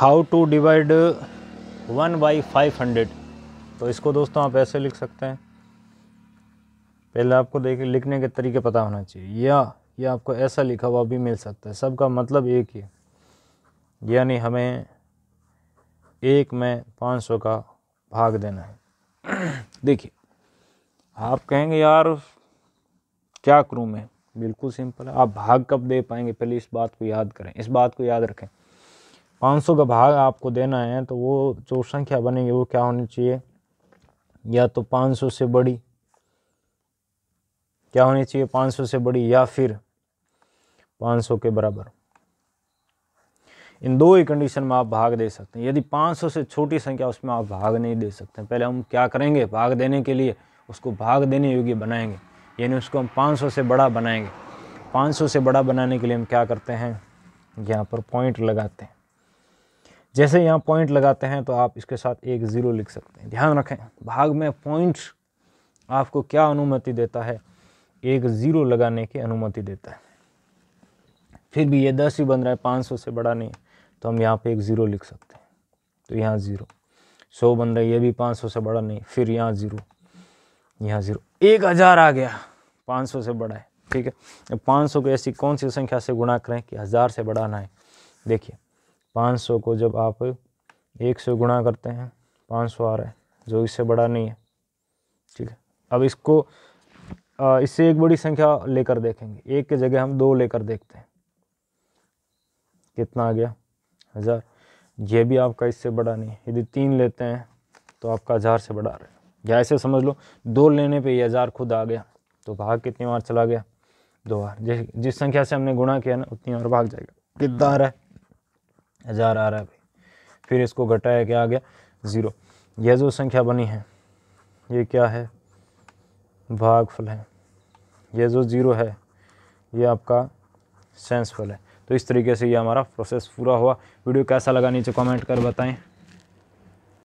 how to divide one by five hundred तो इसको दोस्तों आप ऐसे लिख सकते हैं पहले आपको देख लिखने के तरीके पता होना चाहिए या ये आपको ऐसा लिखा हुआ भी मिल सकता है सबका मतलब एक ही यानी हमें एक में पाँच सौ का भाग देना है देखिए आप कहेंगे यार क्या करूँ मैं बिल्कुल सिंपल है आप भाग कब दे पाएंगे पहले इस बात को याद करें इस बात को याद रखें 500 का भाग आपको देना है तो वो जो संख्या बनेगी वो क्या होनी चाहिए या तो 500 से बड़ी क्या होनी चाहिए 500 से बड़ी या फिर 500 के बराबर इन दो ही कंडीशन में आप भाग दे सकते हैं यदि 500 से छोटी संख्या उसमें आप भाग नहीं दे सकते पहले हम क्या करेंगे भाग देने के लिए उसको भाग देने योग्य बनाएंगे यानी उसको हम 500 से बड़ा बनाएंगे 500 से बड़ा बनाने के लिए हम क्या करते हैं यहाँ पर पॉइंट लगाते हैं जैसे यहाँ पॉइंट लगाते हैं तो आप इसके साथ एक ज़ीरो लिख सकते हैं ध्यान रखें भाग में पॉइंट आपको क्या अनुमति देता है एक ज़ीरो लगाने की अनुमति देता है फिर भी ये दस ही बन रहा है पाँच सौ से बड़ा नहीं तो हम यहाँ पे एक ज़ीरो लिख सकते हैं तो यहाँ ज़ीरो सौ बन रहा है ये भी पाँच सौ से बड़ा नहीं फिर यहाँ ज़ीरो यहाँ ज़ीरो एक हज़ार आ गया पाँच सौ से बड़ा है ठीक है पाँच सौ को ऐसी कौन सी संख्या से गुणा करें कि हज़ार से बढ़ाना है देखिए पाँच सौ को जब आप एक से गुणा करते हैं पाँच सौ आ रहा है जो इससे बड़ा नहीं है ठीक है अब इसको इससे एक बड़ी संख्या लेकर देखेंगे एक के जगह हम दो लेकर देखते हैं कितना आ गया हज़ार ये भी आपका इससे बड़ा नहीं है यदि तीन लेते हैं तो आपका हज़ार से बड़ा रहे या ऐसे समझ लो दो लेने पे ये हज़ार खुद आ गया तो भाग कितनी बार चला गया दो बार जिस जिस संख्या से हमने गुणा किया ना उतनी बार भाग जाएगा कितना आ रहा है हज़ार आ रहा है भाई फिर इसको घटाया क्या आ गया ज़ीरो यह जो संख्या बनी है ये क्या है भागफल है यह जो ज़ीरो है ये आपका सेंसफल है तो इस तरीके से ये हमारा प्रोसेस पूरा हुआ वीडियो कैसा लगा नीचे कमेंट कर बताएं